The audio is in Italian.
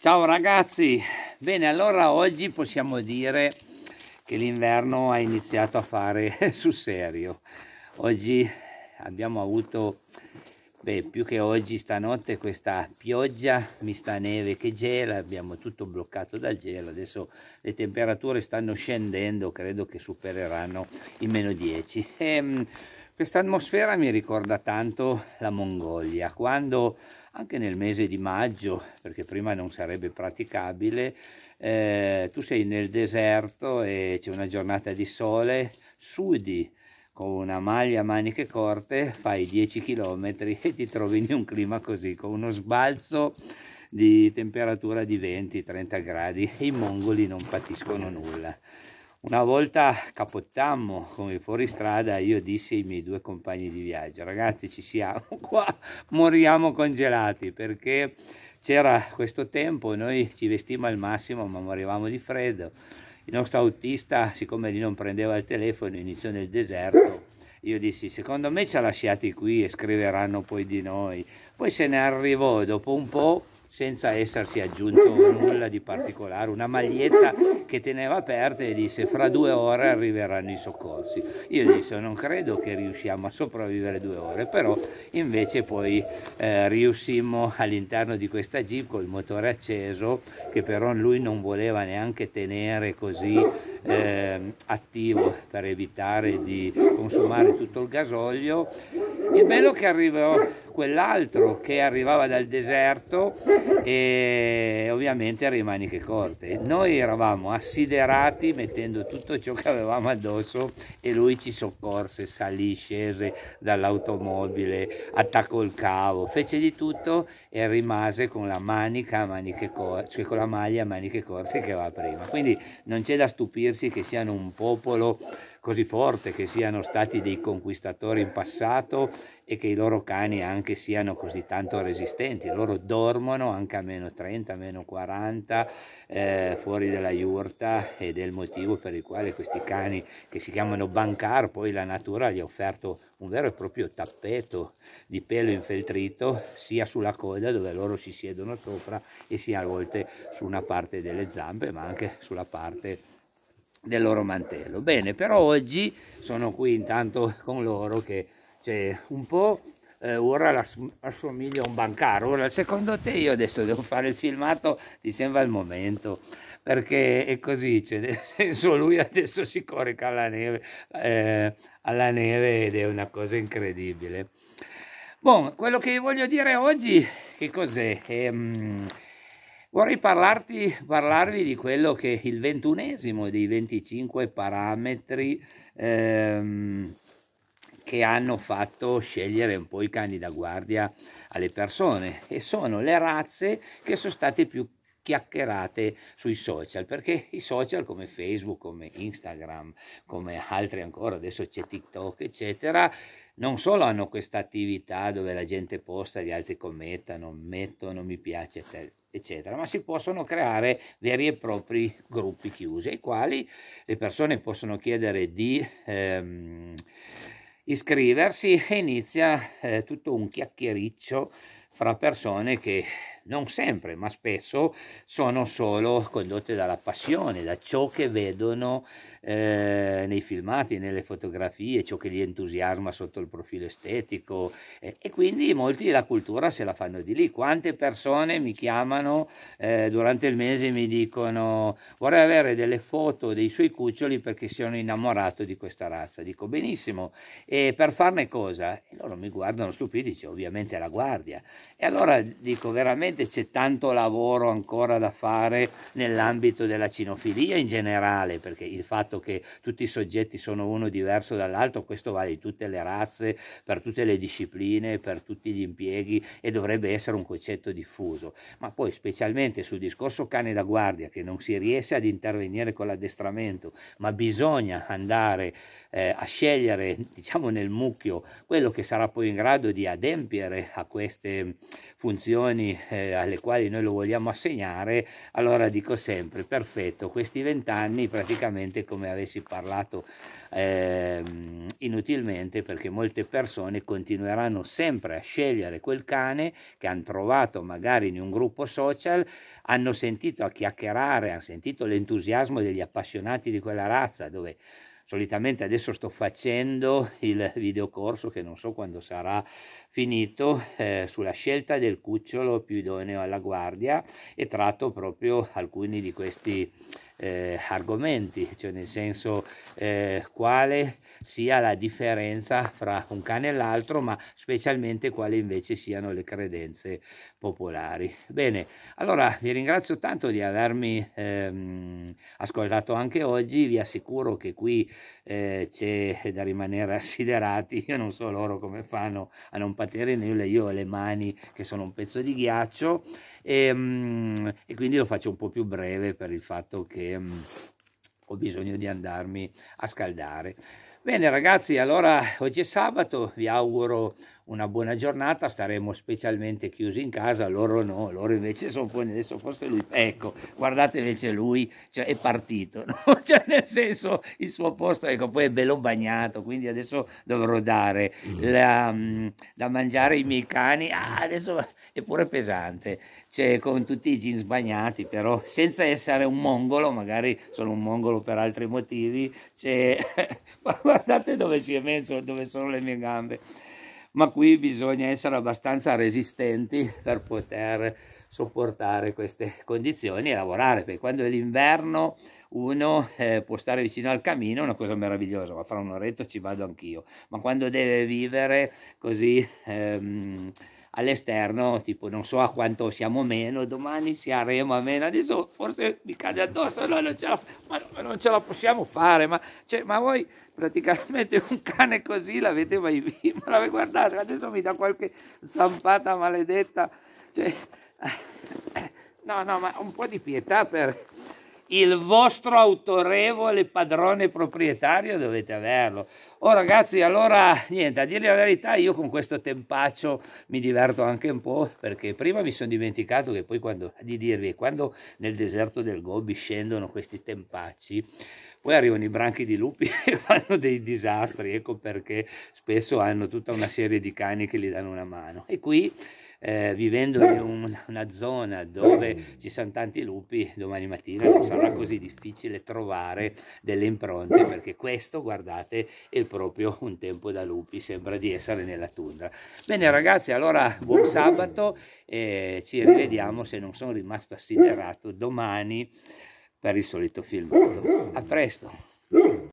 Ciao ragazzi, bene allora oggi possiamo dire che l'inverno ha iniziato a fare sul serio. Oggi abbiamo avuto, beh più che oggi stanotte questa pioggia, mista neve che gela, abbiamo tutto bloccato dal gelo, adesso le temperature stanno scendendo, credo che supereranno i meno 10. Ehm, questa atmosfera mi ricorda tanto la Mongolia, quando anche nel mese di maggio, perché prima non sarebbe praticabile, eh, tu sei nel deserto e c'è una giornata di sole, sudi con una maglia a maniche corte, fai 10 km e ti trovi in un clima così, con uno sbalzo di temperatura di 20-30 gradi e i mongoli non patiscono nulla. Una volta capottammo come fuoristrada, io dissi ai miei due compagni di viaggio, ragazzi ci siamo qua, moriamo congelati perché c'era questo tempo, noi ci vestimmo al massimo ma morivamo di freddo. Il nostro autista, siccome lì non prendeva il telefono, iniziò nel deserto. Io dissi, secondo me ci ha lasciati qui e scriveranno poi di noi. Poi se ne arrivò dopo un po' senza essersi aggiunto nulla di particolare, una maglietta che teneva aperta e disse fra due ore arriveranno i soccorsi. Io disse non credo che riusciamo a sopravvivere due ore, però invece poi eh, riuscimmo all'interno di questa jeep col motore acceso che però lui non voleva neanche tenere così eh, attivo per evitare di consumare tutto il gasolio. Il bello che arrivò quell'altro che arrivava dal deserto e ovviamente a maniche corte. Noi eravamo assiderati mettendo tutto ciò che avevamo addosso e lui ci soccorse, salì, scese dall'automobile, attaccò il cavo, fece di tutto e rimase con la manica a maniche corte, cioè con la maglia a maniche corte che va prima. Quindi non c'è da stupirsi che siano un popolo così forte, che siano stati dei conquistatori in passato e che i loro cani anche siano così tanto resistenti. Loro dormono anche a meno 30, meno 40 eh, fuori dalla iurta ed è il motivo per il quale questi cani che si chiamano bancar, poi la natura gli ha offerto un vero e proprio tappeto di pelo infeltrito sia sulla coda dove loro si siedono sopra e sia a volte su una parte delle zampe ma anche sulla parte del loro mantello. Bene, però oggi sono qui intanto con loro che c'è un po' eh, ora assomiglia a un bancaro. Ora, secondo te io adesso devo fare il filmato, ti sembra il momento? Perché è così, cioè, nel senso lui adesso si corica alla neve, eh, alla neve ed è una cosa incredibile. Bon, quello che voglio dire oggi, che cos'è? Ehm, Vorrei parlarti, parlarvi di quello che è il ventunesimo dei 25 parametri ehm, che hanno fatto scegliere un po' i cani da guardia alle persone e sono le razze che sono state più chiacchierate sui social, perché i social come Facebook, come Instagram, come altri ancora, adesso c'è TikTok, eccetera, non solo hanno questa attività dove la gente posta, gli altri commentano, mettono mi piace, eccetera, ma si possono creare veri e propri gruppi chiusi ai quali le persone possono chiedere di... Ehm, iscriversi e inizia eh, tutto un chiacchiericcio fra persone che non sempre, ma spesso sono solo condotte dalla passione, da ciò che vedono eh, nei filmati, nelle fotografie, ciò che li entusiasma sotto il profilo estetico eh, e quindi molti la cultura se la fanno di lì. Quante persone mi chiamano eh, durante il mese e mi dicono vorrei avere delle foto dei suoi cuccioli perché sono innamorato di questa razza. Dico benissimo, e per farne cosa? E loro mi guardano stupiti, dice ovviamente la guardia. E allora dico veramente c'è tanto lavoro ancora da fare nell'ambito della cinofilia in generale perché il fatto fatto che tutti i soggetti sono uno diverso dall'altro, questo vale in tutte le razze, per tutte le discipline, per tutti gli impieghi e dovrebbe essere un concetto diffuso. Ma poi specialmente sul discorso cane da guardia, che non si riesce ad intervenire con l'addestramento, ma bisogna andare eh, a scegliere diciamo nel mucchio quello che sarà poi in grado di adempiere a queste funzioni eh, alle quali noi lo vogliamo assegnare, allora dico sempre perfetto, questi vent'anni praticamente come avessi parlato eh, inutilmente perché molte persone continueranno sempre a scegliere quel cane che hanno trovato magari in un gruppo social, hanno sentito a chiacchierare, hanno sentito l'entusiasmo degli appassionati di quella razza dove solitamente adesso sto facendo il videocorso che non so quando sarà finito eh, sulla scelta del cucciolo più idoneo alla guardia e tratto proprio alcuni di questi eh, argomenti, cioè nel senso eh, quale sia la differenza fra un cane e l'altro, ma specialmente quali invece siano le credenze popolari. Bene, allora vi ringrazio tanto di avermi ehm, ascoltato anche oggi, vi assicuro che qui eh, c'è da rimanere assiderati, io non so loro come fanno a non patire nulla, io ho le mani che sono un pezzo di ghiaccio e, mm, e quindi lo faccio un po' più breve per il fatto che... Mm, ho bisogno di andarmi a scaldare. Bene ragazzi, allora oggi è sabato, vi auguro una buona giornata, staremo specialmente chiusi in casa, loro no, loro invece sono fuori, adesso forse lui, ecco, guardate invece lui cioè, è partito, no? cioè, nel senso il suo posto, ecco, poi è bello bagnato, quindi adesso dovrò dare la, mm, da mangiare ai miei cani, ah, adesso è pure pesante, cioè, con tutti i jeans bagnati, però senza essere un mongolo, magari sono un mongolo per altri motivi, cioè, guardate dove si è messo, dove sono le mie gambe ma qui bisogna essere abbastanza resistenti per poter sopportare queste condizioni e lavorare, perché quando è l'inverno uno eh, può stare vicino al camino, è una cosa meravigliosa, ma fra un'oretta ci vado anch'io, ma quando deve vivere così... Ehm, all'esterno, tipo non so a quanto siamo meno, domani saremo a meno, adesso forse mi cade addosso, no, non ce la, ma, ma non ce la possiamo fare, ma, cioè, ma voi praticamente un cane così l'avete mai visto, ma guardate, adesso mi dà qualche zampata maledetta, cioè, eh, eh, no, no, ma un po' di pietà per il vostro autorevole padrone proprietario dovete averlo. Oh ragazzi, allora niente, a dire la verità io con questo tempaccio mi diverto anche un po' perché prima mi sono dimenticato che poi quando, di dirvi, quando nel deserto del Gobi scendono questi tempacci, poi arrivano i branchi di lupi e fanno dei disastri, ecco perché spesso hanno tutta una serie di cani che gli danno una mano. E qui eh, vivendo in un, una zona dove ci sono tanti lupi, domani mattina non sarà così difficile trovare delle impronte perché questo, guardate, è proprio un tempo da lupi, sembra di essere nella tundra. Bene ragazzi, allora buon sabato e ci rivediamo se non sono rimasto assiderato domani per il solito filmato. A presto!